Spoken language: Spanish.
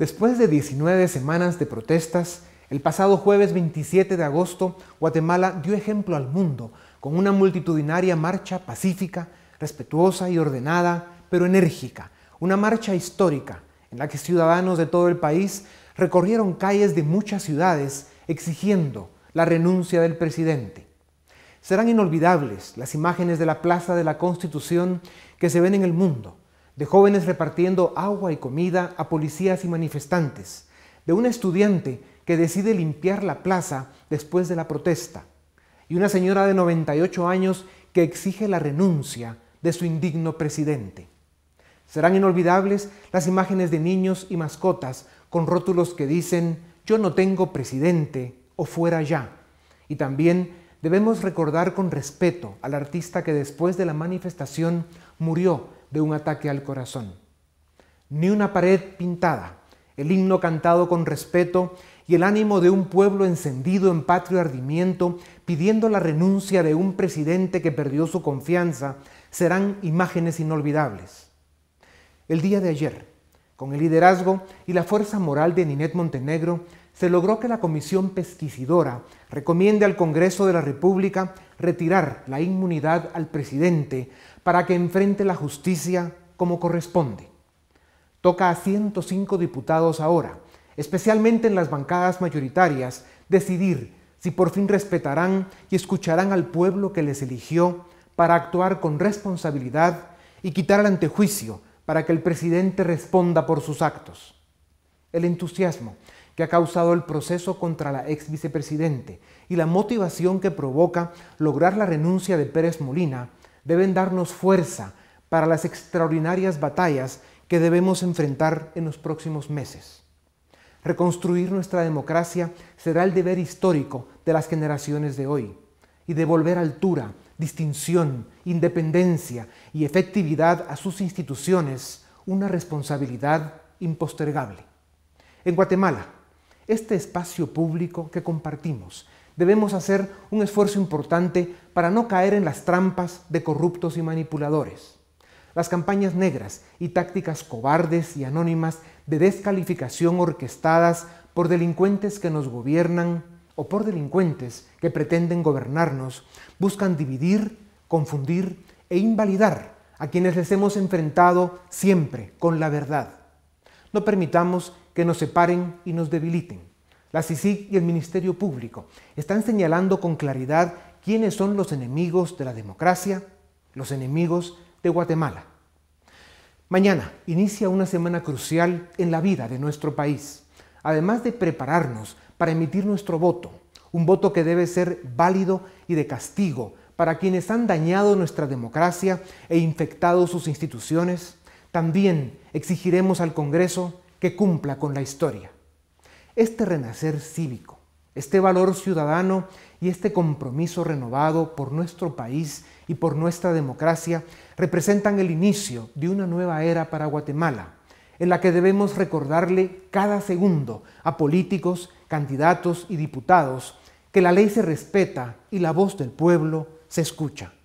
Después de 19 semanas de protestas, el pasado jueves 27 de agosto, Guatemala dio ejemplo al mundo con una multitudinaria marcha pacífica, respetuosa y ordenada, pero enérgica, una marcha histórica en la que ciudadanos de todo el país recorrieron calles de muchas ciudades exigiendo la renuncia del presidente. Serán inolvidables las imágenes de la Plaza de la Constitución que se ven en el mundo, de jóvenes repartiendo agua y comida a policías y manifestantes, de un estudiante que decide limpiar la plaza después de la protesta, y una señora de 98 años que exige la renuncia de su indigno presidente. Serán inolvidables las imágenes de niños y mascotas con rótulos que dicen yo no tengo presidente o fuera ya. Y también debemos recordar con respeto al artista que después de la manifestación murió de un ataque al corazón. Ni una pared pintada, el himno cantado con respeto y el ánimo de un pueblo encendido en patrio ardimiento, pidiendo la renuncia de un presidente que perdió su confianza, serán imágenes inolvidables. El día de ayer, con el liderazgo y la fuerza moral de Ninet Montenegro, se logró que la Comisión Pesquisidora recomiende al Congreso de la República retirar la inmunidad al presidente para que enfrente la justicia como corresponde. Toca a 105 diputados ahora, especialmente en las bancadas mayoritarias, decidir si por fin respetarán y escucharán al pueblo que les eligió para actuar con responsabilidad y quitar el antejuicio para que el presidente responda por sus actos. El entusiasmo ha causado el proceso contra la ex vicepresidente y la motivación que provoca lograr la renuncia de Pérez Molina deben darnos fuerza para las extraordinarias batallas que debemos enfrentar en los próximos meses. Reconstruir nuestra democracia será el deber histórico de las generaciones de hoy y devolver altura, distinción, independencia y efectividad a sus instituciones una responsabilidad impostergable. En Guatemala, este espacio público que compartimos. Debemos hacer un esfuerzo importante para no caer en las trampas de corruptos y manipuladores. Las campañas negras y tácticas cobardes y anónimas de descalificación orquestadas por delincuentes que nos gobiernan o por delincuentes que pretenden gobernarnos buscan dividir, confundir e invalidar a quienes les hemos enfrentado siempre con la verdad. No permitamos nos separen y nos debiliten. La CICIG y el Ministerio Público están señalando con claridad quiénes son los enemigos de la democracia, los enemigos de Guatemala. Mañana inicia una semana crucial en la vida de nuestro país, además de prepararnos para emitir nuestro voto, un voto que debe ser válido y de castigo para quienes han dañado nuestra democracia e infectado sus instituciones. También exigiremos al Congreso que cumpla con la historia. Este renacer cívico, este valor ciudadano y este compromiso renovado por nuestro país y por nuestra democracia representan el inicio de una nueva era para Guatemala, en la que debemos recordarle cada segundo a políticos, candidatos y diputados que la ley se respeta y la voz del pueblo se escucha.